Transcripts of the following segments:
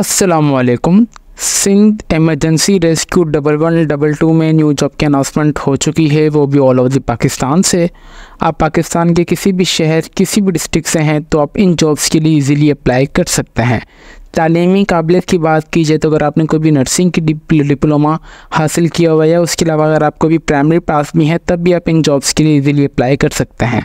असलकुम Sindh emergency rescue double one double two में new job की अनाउंसमेंट हो चुकी है वो भी ऑल ओवर पाकिस्तान से आप पाकिस्तान के किसी भी शहर किसी भी डिस्ट्रिक्ट से हैं तो आप इन जॉब्स के लिए इजीली अप्लाई कर सकते हैं तालीमी काबिलियत की बात की जाए तो अगर आपने कोई भी नर्सिंग की डिप्लोमा हासिल किया हुआ है उसके अलावा अगर आपको भी प्राइमरी पास भी है तब भी आप इन जॉब्स के लिए इजीली अप्लाई कर सकते हैं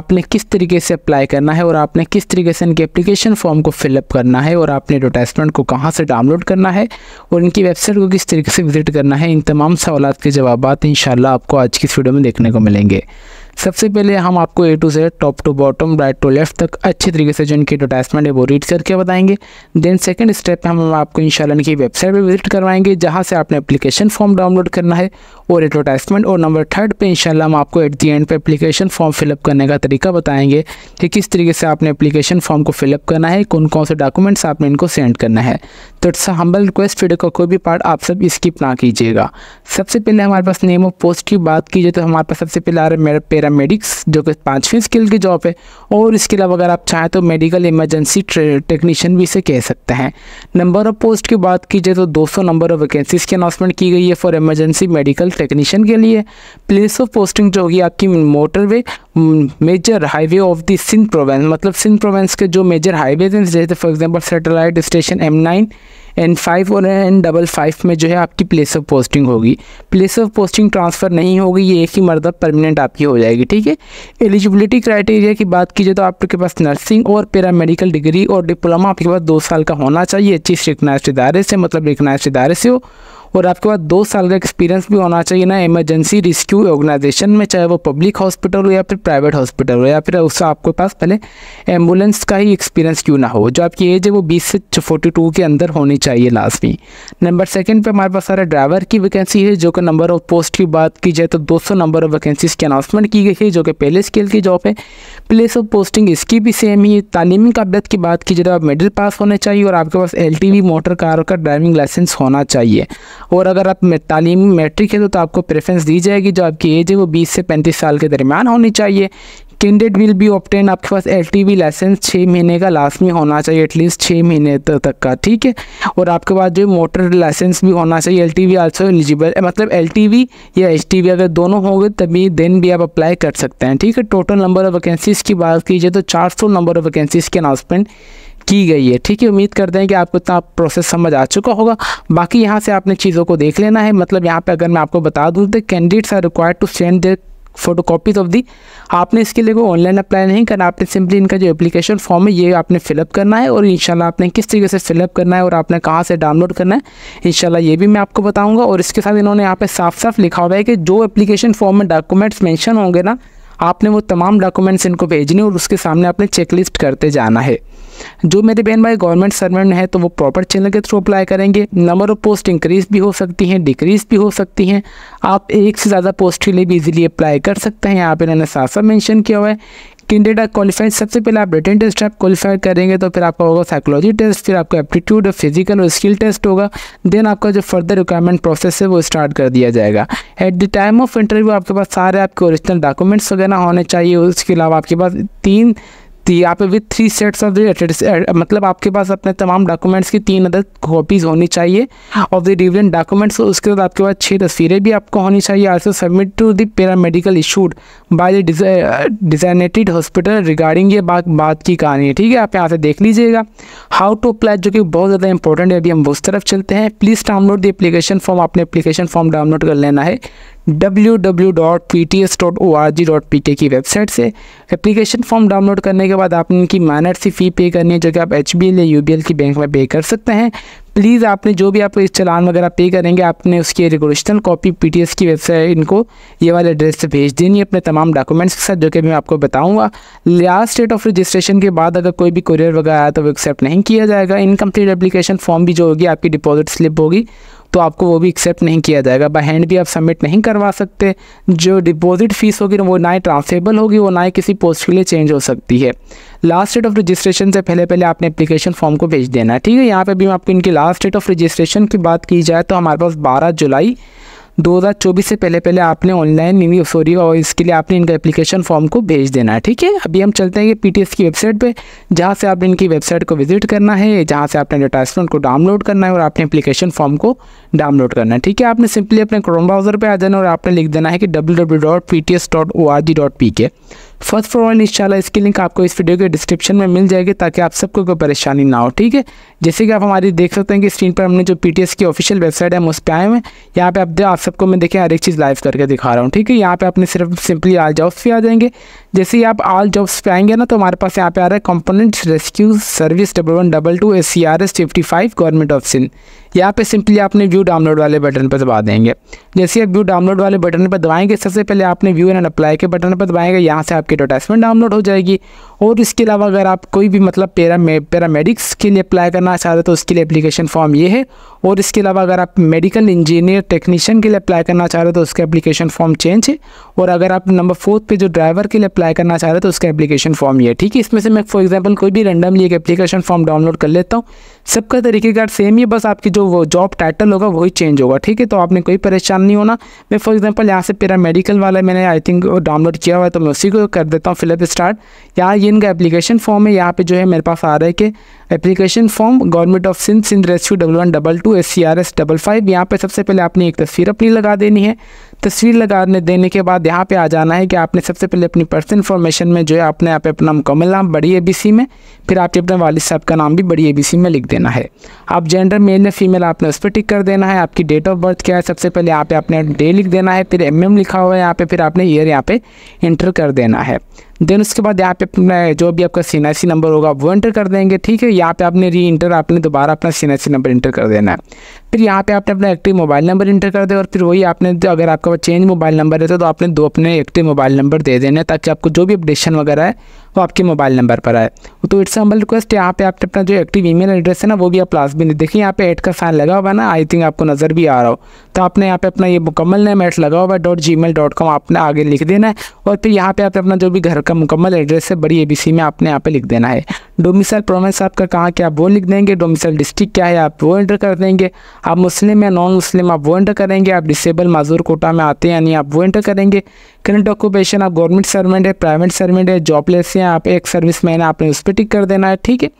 आपने किस तरीके से अप्लाई करना है और आपने किस तरीके से इनके एप्लीकेशन फॉर्म को फिलअप करना है और आपने एडवर्टाइजमेंट को कहाँ से डाउनलोड करना है और इनकी वेबसाइट को किस तरीके से विजिट करना है इन तमाम सवालत के जवाब इन आपको आज की इस वीडियो में देखने को मिलेंगे सबसे पहले हम आपको A to Z top to bottom right to left तक अच्छे तरीके से जो इनकी एडवर्टाइजमेंट है वो रीड करके बताएंगे देन सेकंड स्टेप में हम आपको इंशाल्लाह इनकी वेबसाइट पर विजिट करवाएंगे जहाँ से आपने एप्लीकेशन फॉर्म डाउनलोड करना है और एडवर्टाइजमेंट और नंबर थर्ड पर इनशाला हम आपको एट दी एंड पे अपलीकेशन फॉर्म फिलअप करने का तरीका बताएंगे कि किस तरीके से आपने अपलीकेशन फॉर्म को फिलअप करना है कौन कौन से डॉक्यूमेंट्स आपने इनको सेंड करना है तो इट्स हम्बल रिक्वेस्ट वीडियो का कोई भी पार्ट आप सब स्किप ना कीजिएगा सबसे पहले हमारे पास नेम ऑफ पोस्ट की बात की जाए तो हमारे पास सबसे पहले आ रहा है मेरा पैरामेडिक्स जो कि पाँचवीं स्किल की जॉब है और इसके अलावा अगर आप चाहें तो मेडिकल इमरजेंसी टेक्नीशियन भी इसे कह सकते हैं नंबर ऑफ पोस्ट की बात की जाए तो 200 नंबर ऑफ वैकेंसीज की अनाउंसमेंट की गई है फॉर इमरजेंसी मेडिकल टेक्नीशियन के लिए प्लेस ऑफ पोस्टिंग जो होगी आपकी motorway major highway of the Sindh province मतलब सिंध प्रोवेंस के जो मेजर हाईवेज हैं जैसे for example satellite station M nine N five और एन डबल फाइव में जो है आपकी प्लेस ऑफ पोस्टिंग होगी प्लेस ऑफ पोस्टिंग ट्रांसफ़र नहीं होगी ये एक ही मरतब परमानेंट आपकी हो जाएगी ठीक है एलिजिबिलिटी क्राइटेरिया की बात की जाए तो आपके पास नर्सिंग और पैरामेडिकल डिग्री और डिप्लोमा आपके पास दो साल का होना चाहिए अच्छी रिकनाइज इदारे से मतलब रिकनाइज इदारे से हो और आपके पास दो साल का एक्सपीरियंस भी होना चाहिए ना इमरजेंसी रेस्क्यू ऑर्गेनाइजेशन में चाहे वो पब्लिक हॉस्पिटल हो या फिर प्राइवेट हॉस्पिटल हो या फिर उससे आपके पास पहले एम्बुलेंस का ही एक्सपीरियंस क्यों ना हो जो आपकी एज है वो बीस से फोर्टी टू के अंदर होनी चाहिए लाजमी नंबर सेकेंड पर हमारे पास सारे ड्राइवर की वैकेंसी है जो कि नंबर ऑफ पोस्ट की बात की जाए तो दो सौ नंबर ऑफ वैकेंसीज की अनाउंसमेंट की गई है जो कि पहले स्केल की जॉब है प्लेस ऑफ पोस्टिंग इसकी भी सेम ही तालीमी काबिलियत की बात की जाए तो आप मिडिल पास होने चाहिए और आपके पास एल मोटर कार का ड्राइविंग लाइसेंस होना चाहिए और अगर आप तालीम मैट्रिक है तो, तो आपको प्रेफरेंस दी जाएगी जो आपकी एज है वो बीस से पैंतीस साल के दरमियान होनी चाहिए कैंडिडेट विल बी ऑप्टेन आपके पास एल टी वी लाइसेंस छः महीने का लास्ट में होना चाहिए एटलीस्ट छः महीने तक का ठीक है और आपके पास जो मोटर लाइसेंस भी होना चाहिए L T V also eligible मतलब एल टी वी या एच टी वी अगर दोनों होंगे तभी देन भी आप अप्लाई कर सकते हैं ठीक है टोटल नंबर ऑफ वैकेंसीज़ की बात कीजिए तो चार सौ नंबर ऑफ वैकेंसीज़ के अनाउंसमेंट की गई है ठीक है उम्मीद करते हैं कि आपको इतना प्रोसेस समझ आ चुका होगा बाकी यहाँ से आपने चीज़ों को देख लेना है मतलब यहाँ पर अगर मैं आपको बता दूँ तो candidates are required to send the photo copies of the आपने इसके लिए कोई ऑनलाइन अप्लाई नहीं करना आपने सिंपली इनका जो एप्लीकेशन फॉर्म है ये आपने फिलअप करना है और इंशाल्लाह आपने किस तरीके से फिलअप करना है और आपने कहाँ से डाउनलोड करना है इंशाल्लाह ये भी मैं आपको बताऊँगा और इसके साथ इन्होंने यहाँ पे साफ साफ लिखा हुआ है कि जो एप्लीकेशन फॉर्म में डॉक्यूमेंट्स मैंशन होंगे ना आपने वो तमाम डॉक्यूमेंट्स इनको भेजने और उसके सामने आपने चेकलिस्ट करते जाना है जो मेरे बहन भाई गवर्नमेंट सर्वेंट हैं तो वो प्रॉपर चैनल के थ्रू अप्लाई करेंगे नंबर ऑफ पोस्ट इंक्रीज भी हो सकती हैं डिक्रीज भी हो सकती हैं आप एक से ज़्यादा पोस्ट के लिए भी इजीली अप्लाई कर सकते हैं यहाँ पे इन्होंने साथ साथ मैंशन किया हुआ है कैंडिडेट आर क्वालिफाइड सबसे पहले आप रिटर्न टेस्ट आप क्वालिफाई करेंगे तो फिर आपका होगा साइकोलॉजी टेस्ट फिर आपका एप्टीट्यूड और फिजिकल और स्किल टेस्ट होगा देन आपका जो फर्दर रिक्वायरमेंट प्रोसेस है वो स्टार्ट कर दिया जाएगा at the time of interview आपके पास सारे आपके ओरिजिनल डॉक्यूमेंट्स वगैरह होने चाहिए उसके अलावा आपके पास तीन तो यहाँ पे with three sets of related मतलब आपके पास अपने तमाम डॉक्यूमेंट्स की तीन अदर कॉपीज होनी चाहिए ऑफ द रिविजन डॉक्यूमेंट्स उसके बाद आपके पास छः तस्वीरें भी आपको होनी चाहिए also submit to the paramedical issued by the designated hospital regarding ये बात बात की कहानी है ठीक है आप यहाँ से देख लीजिएगा हाउ टू अप्लाई जो कि बहुत ज़्यादा इंपॉर्टेंट है अभी हम उस तरफ चलते हैं please download the application form अपने एप्लीकेशन फॉर्म डाउनलोड कर लेना है www.pts.org.pk की वेबसाइट से एप्लीकेशन फॉर्म डाउनलोड करने के बाद आपने इनकी माइनर सी फ़ी पे करनी है जो कि आप एच बी एल या यू बी एल की बैंक में पे कर सकते हैं प्लीज़ आपने जो भी आप इस चलान वगैरह पे करेंगे आपने उसकी रिगोरेशनल कॉपी पीटीएस की वेबसाइट इनको ये वाले एड्रेस से भेज देनी है अपने तमाम डॉक्यूमेंट्स के साथ जो कि मैं आपको बताऊंगा लास्ट डेट ऑफ रजिस्ट्रेशन के बाद अगर कोई भी कुरियर वगैरह आया तो वो एक्सेप्ट नहीं किया जाएगा इनकम्प्लीट एप्लीकेशन फॉर्म भी जो होगी आपकी डिपॉजिट स्लिप होगी तो आपको वो भी एक्सेप्ट नहीं किया जाएगा बाई हैंड भी आप सबमिट नहीं करवा सकते जो डिपॉजिट फीस होगी वो ना ही ट्रांसफेबल होगी वो ना ही किसी पोस्ट के लिए चेंज हो सकती है लास्ट डेट ऑफ रजिस्ट्रेशन से पहले पहले आपने अपलिकेशन फॉर्म को भेज देना है ठीक है यहाँ पर भी आपकी इनकी लास्ट डेट ऑफ रजिस्ट्रेशन की बात की जाए तो हमारे पास बारह जुलाई 2024 से पहले पहले आपने ऑनलाइन नहीं सॉरी और इसके लिए आपने इनका एप्लीकेशन फॉर्म को भेज देना है ठीक है अभी हम चलते हैं पी की वेबसाइट पे जहाँ से आपने इनकी वेबसाइट को विजिट करना है जहाँ से आपने डाटा को डाउनलोड करना है और आपने एप्लीकेशन फॉर्म को डाउनलोड करना है ठीक है आपने सिंपली अपने क्रोम ब्राउजर पर आ जाना और आपने लिख देना है कि डब्ल्यू फर्स्ट फॉर ऑल इंशाल्लाह इसकी लिंक आपको इस वीडियो के डिस्क्रिप्शन में मिल जाएगी ताकि आप सबको कोई परेशानी ना हो ठीक है जैसे कि आप हमारी देख सकते हैं कि स्क्रीन पर हमने जो एस की ऑफिशियल वेबसाइट है हम उस पर आए हुए हैं यहाँ पे आप आप सबको मैं देखें हर एक चीज़ लाइव करके दिखा रहा हूँ ठीक है यहाँ पे आपने सिर्फ सिंपली आ जाओ पे आ जाएंगे जैसे ही आप ऑल जॉब्स पे आएंगे ना तो हमारे पास यहाँ पे आ रहा है components rescue service double one double two S C R S fifty five government of Sindh यहाँ पे सिंपली आपने व्यू डाउनलोड वाले बटन पर दबा देंगे जैसे आप व्यू डाउनलोड वाले बटन पर दबाएंगे सबसे पहले आपने व्यू एंड अप्लाई के बटन पर दबाएंगे यहाँ से आपकी एडवर्टाइजमेंट डाउनलोड हो जाएगी और इसके अलावा अगर आप कोई भी मतलब पैरा पैरामेडिक्स के लिए अप्लाई करना चाहते हो तो उसके लिए अप्लीकेशन फॉर्म ये है और इसके अलावा अगर आप मेडिकल इंजीनियर टेक्नीशियन के लिए अप्लाई करना चाह रहे हो तो उसका अपलीकेशन फॉर्म चेंज है और अगर आप नंबर फोर्थ पे जो ड्राइवर के लिए अप्लाई ट्राई करना चाह रहे तो उसका एप्लीकेशन फॉर्म ये ठीक है इसमें से मैं फॉर एग्जाम्पल कोई भी रैंडमली एक एप्लीकेशन फॉर्म डाउनलोड कर लेता हूँ सबका तरीकेकार सेम ही बस आपकी जो वो जॉब टाइटल होगा वही चेंज होगा ठीक है तो आपने कोई परेशान नहीं होना मैं फॉर एग्जाम्पल यहाँ से पेरा मेडिकल वाला मैंने आई थिंक डाउनलोड किया हुआ है तो मैं उसी को कर देता हूँ फिलअप स्टार्ट यहाँ ये इनका एप्लीकेशन फॉर्म है यहाँ पर जो है मेरे पास आ रहा है कि application form government of Sindh Sindh rescue double one double two S C R S double five यहाँ पर सबसे पहले आपने एक तस्वीर अपनी लगा देनी है तस्वीर लगाने देने के बाद यहाँ पे आ जाना है कि आपने सबसे पहले अपनी पर्सनल इन्फॉर्मेशन में जो है आपने यहाँ पे अपना मुकम्मल नाम बड़ी ए बी सी में फिर आपके अपने वालिद साहब का नाम भी बड़ी ए बी सी में लिख देना है आप जेंडर मेल या फीमेल आपने उस पर टिक कर देना है आपकी डेट ऑफ बर्थ क्या है सबसे पहले यहाँ पे आपने डे लिख देना है फिर एम एम लिखा हुआ है यहाँ पे फिर आपने ईयर यहाँ पे इंटर कर देना है देन उसके बाद यहाँ पे अपना जो भी आपका सी एन आई सी नंबर होगा वो एंटर कर देंगे ठीक है यहाँ पे आपने री इंटर आपने दोबारा अपना सी नंबर इंटर कर देना है फिर यहाँ पे आपने अपना एक्टिव मोबाइल नंबर इंटर कर दे और फिर वही आपने तो अगर आपका पास चेंज मोबाइल नंबर है तो आपने दो अपने एक्टिव मोबाइल नंबर दे देने ताकि आपको जो भी अपडेशन वगैरह है वो आपके मोबाइल नंबर पर आए तो इट्स हम्बल रिक्वेस्ट यहाँ पे आपने अपना जो एक्टिव ईमेल एड्रेस है ना वो भी आप लास्ट नहीं देखिए यहाँ पे एड का साइन लगा हुआ है ना आई थिंक आपको नज़र भी आ रहा हो तो आपने यहाँ पे अपना ये मुकम्मल नेम एट लगा हुआ है dot gmail dot com आपने आगे लिख देना है और फिर यहाँ पे आपने अपना जो भी घर का मुकम्मल एड्रेस है बड़ी ए बी सी में आपने यहाँ पे लिख देना है डोमिसल प्रोमेंस आपका कहाँ क्या आप वो लिख देंगे डोमिसल डिस्ट्रिक्ट क्या है आप वो एंटर कर देंगे आप मुस्लिम या नॉन मुस्लिम आप वो एंटर करेंगे आप डिसेबल माजूर कोटा में आते हैं यानी आप वो एंटर करेंगे करंट ऑक्यूपेशन आप गवर्नमेंट सर्वेंट है प्राइवेट सर्वेंट है जॉबलेस है आप एक सर्विस मैन है आपने उस पर टिक कर देना है ठीक है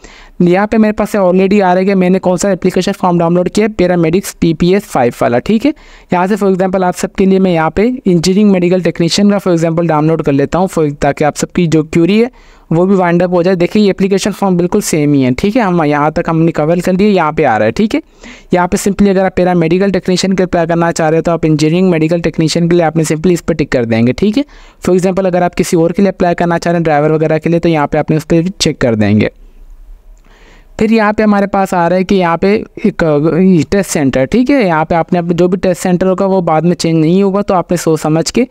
यहाँ पे मेरे पास ऑलरेडी आ रहे हैं मैंने कौन सा एप्लीकेशन फॉर्म डाउनलोड किया paramedics P P S five वाला ठीक है यहाँ से फॉर एग्जाम्पल आप सबके लिए मैं यहाँ पे इंजीनियरिंग मेडिकल टेक्नीशियन का फॉर एग्जाम्पल डाउनलोड कर लेता हूँ ताकि आप सबकी जो क्यूरी है वो भी वाइंड अप हो जाए देखिए ये एप्लीकेशन फॉर्म बिल्कुल सेम ही है ठीक है हम यहाँ तक हमने कवर कर लिए यहाँ पे आ रहा है ठीक है यहाँ पे सिंपली अगर आप पैरा मेडिकल टेक्नीशियन के अप्लाई करना चाह रहे हो तो आप इंजीनियरिंग मेडिकल टेक्नीशियन के लिए आपने सिंपली इस पर टिक कर देंगे ठीक है फॉर एग्जाम्पल अगर आप किसी और के लिए अप्लाई करना चाह रहे हैं ड्राइवर वगैरह के लिए तो यहाँ पर आपने उस पर चेक कर देंगे फिर यहाँ पे हमारे पास आ रहा है कि यहाँ पे एक टेस्ट सेंटर ठीक है यहाँ पे आपने जो भी टेस्ट सेंटर होगा वो बाद में चेंज नहीं होगा तो आपने सोच समझ के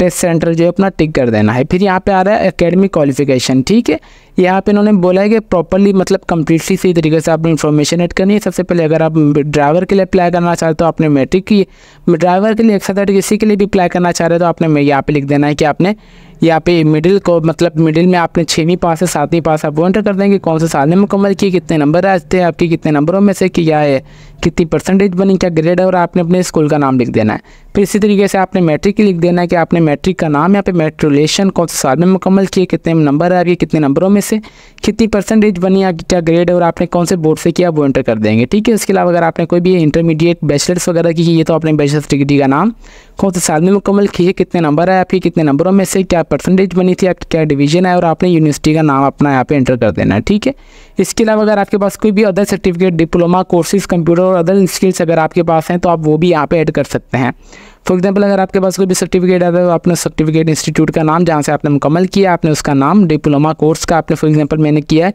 टेस्ट सेंटर जो है अपना टिक कर देना है फिर यहाँ पे आ रहा है एकेडमिक क्वालिफिकेशन ठीक है यहाँ पे इन्होंने बोला है कि प्रॉपरली मतलब कम्प्लीटली सही तरीके से आपने इन्फॉर्मेशन एड करनी है सबसे पहले अगर आप ड्राइवर के लिए अप्लाई करना चाहते हो तो आपने मैट्रिक की ड्राइवर के लिए एक साथ किसी के लिए भी अप्लाई करना चाह रहे हो तो आपने यहाँ पे लिख देना है कि आपने यहाँ पे मिडिल को मतलब मिडिल में आपने छवीं पास है सातवीं पास आप वो एंटर कर देंगे कौन से साल में मुकम्मल किए कितने नंबर आते हैं आपके कितने नंबरों में से किया है कितनी परसेंटेज बनी क्या ग्रेड है और आपने अपने स्कूल का नाम लिख देना है फिर इसी तरीके से आपने मैट्रिक ही लिख देना है कि आपने मैट्रिक का नाम यहाँ पे मेट्रोलेशन कौन से साल में मुकम्मल किए कितने नंबर आगे कितने नंबरों में से कितनी परसेंटेज बनी आपकी क्या ग्रेड है और आपने कौन से बोर्ड से किया वो एंटर कर देंगे ठीक है इसके अलावा अगर आपने कोई भी इंटरमीडिएट बैचलर्स वगैरह की ये तो आपने बैचलर्स डिग्री का नाम कौन से साल में मुकम्मल की है कितने नंबर आए आपके कितने नंबरों में से क्या परसेंटेज बनी थी आपकी क्या डिवीजन है और आपने यूनिवर्सिटी का नाम अपना यहाँ पे एंटर कर देना है ठीक है इसके अलावा अगर आपके पास कोई भी other certificate diploma courses computer और अदर स्किल्स अगर आपके पास हैं तो आप वो भी यहाँ पर ऐड कर सकते हैं फॉर एग्जाम्पल अगर आपके पास कोई भी सर्टिफिकेट आता है तो आपने सर्टिफिकेट इंस्टीट्यूट का नाम जहाँ से आपने मुकम्मल किया आपने उसका नाम डिप्लोमा कोर्स का आपने फॉर एग्जाम्पल मैंने किया है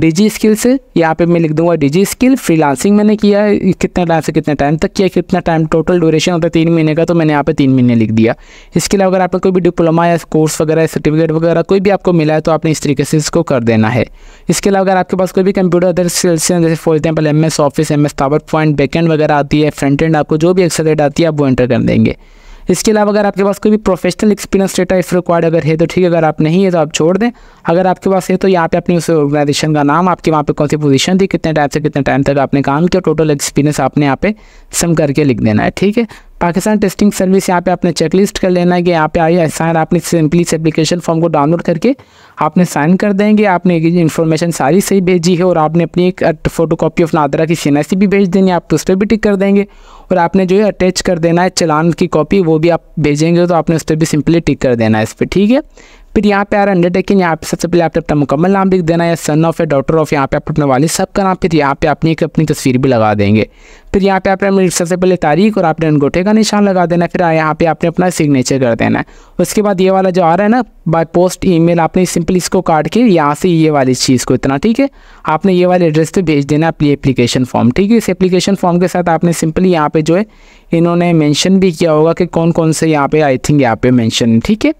डिजी स्किल से यहाँ पे मैं लिख दूंगा डिजी स्किल फ्रीलांसिंग मैंने किया है कितने टाइम से कितने टाइम तक किया कितना टाइम टोटल ड्यूरेशन होता है तीन महीने का तो मैंने यहाँ पे तीन महीने लिख दिया इसके अलावा अगर आपका कोई भी डिप्लोमा या कोर्स वगैरह सर्टिफिकेट वगैरह कोई भी आपको मिला है तो आपने इस तरीके से इसको कर देना है इसके अलावा अगर आपके पास कोई भी कंप्यूटर अदर स्किल्स हैं जैसे for example M S office M S PowerPoint backend वगैरह आती है फ्रंट एंड आपको जो भी एक्सरेट आती है आप वो एंटर कर देंगे देंगे इसके अलावा अगर आपके पास कोई भी professional experience data if required अगर है तो ठीक है अगर आप नहीं है तो आप छोड़ दें अगर आपके पास है तो यहाँ पे अपनी उस ऑर्गेनाइजेशन का नाम आपके वहाँ पे कौन सी पोजीशन थी कितने टाइम से कितने टाइम तक आपने काम किया टोटल एक्सपीरियंस आपने यहाँ पे सम करके लिख देना है ठीक है पाकिस्तान टेस्टिंग सर्विस यहाँ पे आपने चेकलिस्ट कर लेना है कि यहाँ पे आइए सर आपने सिंपली इस एप्लीकेशन फॉर्म को डाउनलोड करके आपने साइन कर देंगे आपने इन्फॉर्मेशन सारी सही भेजी है और आपने अपनी एक फोटो कॉपी ऑफ नादरा की सी भी भेज देनी है आप तो उस पर भी टिक कर देंगे और आपने जो है अटैच कर देना है चलान की कॉपी वो भी आप भेजेंगे तो आपने उस पर भी सिंपली टिक कर देना है इस पर ठीक है फिर यहाँ पे यार अंडरटेकिंग यहाँ पे सबसे पहले आपने अपना मुकम्मल नाम लिख देना या सन ऑफ या डॉक्टर ऑफ यहाँ पे आप अपने वाले सब का नाम फिर यहाँ पे अपनी एक अपनी तस्वीर भी लगा देंगे फिर यहाँ पे आपने सबसे पहले तारीख और आपने अंगूठे का निशान लगा देना फिर यहाँ पे आपने अपना सिग्नेचर कर देना है उसके बाद ये वाला जो आ रहा है ना बाय पोस्ट ईमेल आपने सिंपल इसको काट के यहाँ से ये वाली चीज़ को इतना ठीक है आपने ये वाले एड्रेस पे भेज देना अपनी एप्लीकेशन फॉर्म ठीक है इस एप्लीकेशन फॉर्म के साथ आपने सिंपली यहाँ पे जो है इन्होंने मेंशन भी किया होगा कि कौन कौन से यहाँ पे आई थिंक यहाँ पे मेंशन ठीक है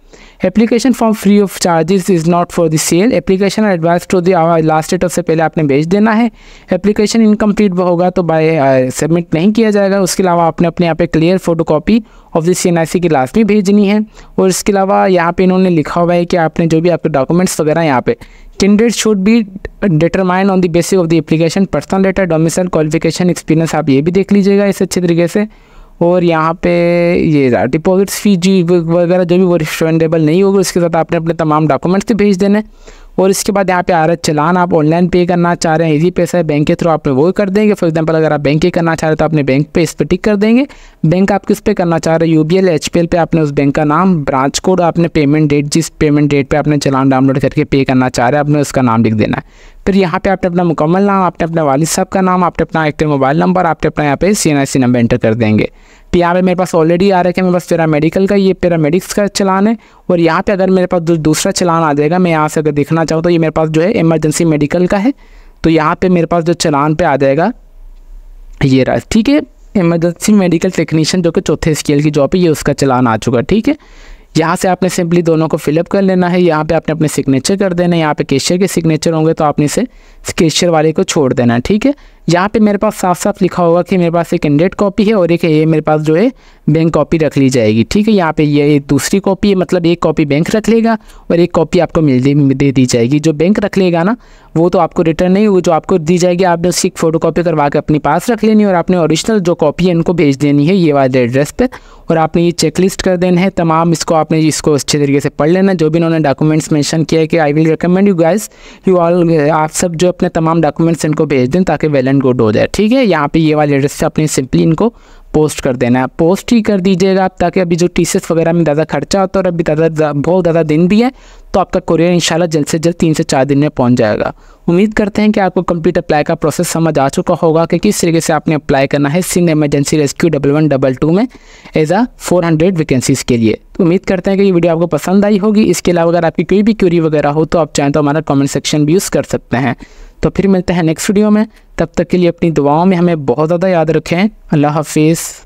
application form free of charges is not for the sale application advance to the last date उससे पहले आपने भेज देना है एप्लीकेशन इनकम्प्लीट होगा तो बाय सबमिट uh, नहीं किया जाएगा उसके अलावा आपने अपने यहाँ पे clear photocopy of the C N I C की लास्ट भी भेजनी है और इसके अलावा यहाँ पे इन्होंने लिखा हुआ है कि आपने जो भी आपके डॉक्यूमेंट्स वगैरह यहाँ पे candidate should be determine on the basis of the application personal data domicile qualification experience आप ये भी देख लीजिएगा इस अच्छे तरीके से और यहाँ पे ये डिपॉजिट्स फी जी वगैरह जो भी वो रिफंडेबल नहीं होगी उसके साथ आपने अपने तमाम डॉक्यूमेंट्स भी भेज देने और इसके बाद यहाँ पे आ रहा है चलान आप ऑनलाइन पे करना चाह रहे हैं इजी पैसा है बैंक के थ्रू आपने वो कर देंगे फॉर एग्जांपल अगर आप बैंक ही करना चाह रहे हैं तो आपने बैंक पे इस पर टिक कर देंगे बैंक आप किस पे करना चाह रहे हैं U B L H P L पे आपने उस बैंक का नाम ब्रांच कोड आपने पेमेंट डेट जिस पेमेंट डेट पर पे आपने चलान डाउनलोड करके पे करना चाह रहे हैं आपने उसका नाम लिख देना है फिर यहाँ पे आपने अपना मुकम्मल नाम आपने अपने वालिद साहब का नाम आपने अपना एक्टिव मोबाइल नंबर आपने अपना यहाँ पे C N I C number enter कर देंगे फिर तो यहाँ पे मेरे पास ऑलरेडी आ रहा है मेरे पास पेरा मेडिकल का ये पेरा मेडिक्स का चलान है और यहाँ पे अगर मेरे पास दूसरा चलान आ जाएगा मैं यहाँ से अगर देखना चाहूँ तो ये मेरे पास जो है इमरजेंसी मेडिकल का है तो यहाँ पर मेरे पास जो चलान पर आ जाएगा ये रहा ठीक है इमरजेंसी मेडिकल टेक्नीशियन जो कि चौथे स्केल की जॉब है ये उसका चलान आ चुका ठीक है यहाँ से आपने सिंपली दोनों को फिलअप कर लेना है यहाँ पे आपने अपने सिग्नेचर कर देना है यहाँ पे केशियर के सिग्नेचर होंगे तो आपने इसे केशियर वाले को छोड़ देना है ठीक है यहाँ पे मेरे पास साफ साफ लिखा होगा कि मेरे पास एक एंडेड कॉपी है और एक ये मेरे पास जो है बैंक कॉपी रख ली जाएगी ठीक है यहाँ पे ये दूसरी कॉपी है मतलब एक कॉपी बैंक रख लेगा और एक कॉपी आपको मिल दे दी जाएगी जो बैंक रख लेगा ना वो तो आपको रिटर्न नहीं वो जो आपको दी जाएगी आपने उसकी फोटो कॉपी करवा के अपने पास रख लेनी और आपने ओरिजिनल जो कॉपी है इनको भेज देनी है ये वाले एड्रेस पर और आपने ये चेक लिस्ट कर देना है तमाम इसको आपने इसको अच्छे तरीके से पढ़ लेना जो भी इन्होंने डॉक्यूमेंट्स मैंशन किया है कि I will recommend you guys you all आप सब जो अपने तमाम डॉक्यूमेंट्स इनको भेज दें ताकि वैलेंट एंड गुड हो जाए ठीक है यहाँ पे ये वाले एड्रेस से अपने सिंपली इनको पोस्ट कर देना है पोस्ट ही कर दीजिएगा आप ताकि अभी जो टी वगैरह में ज़्यादा खर्चा होता है और अभी ज़्यादा बहुत ज़्यादा दिन भी है तो आपका कुरियर इंशाल्लाह जल्द से जल्द तीन से चार दिन में पहुंच जाएगा उम्मीद करते हैं कि आपको कंप्लीट अप्लाई का प्रोसेस समझ आ चुका होगा कि किस तरीके से आपने अप्लाई करना है Sindh emergency rescue double one double two में एज आ फोर हंड्रेड वैकेंसीज़ के लिए तो उम्मीद करते हैं कि ये वीडियो आपको पसंद आई होगी इसके अलावा अगर आपकी कोई भी क्यूरी वगैरह हो तो आप चाहें तो हमारा कॉमेंट सेक्शन भी यूज़ कर सकते हैं तो फिर मिलते हैं नेक्स्ट वीडियो में तब तक के लिए अपनी दुआओं में हमें बहुत ज़्यादा याद रखें अल्लाह हाफिज़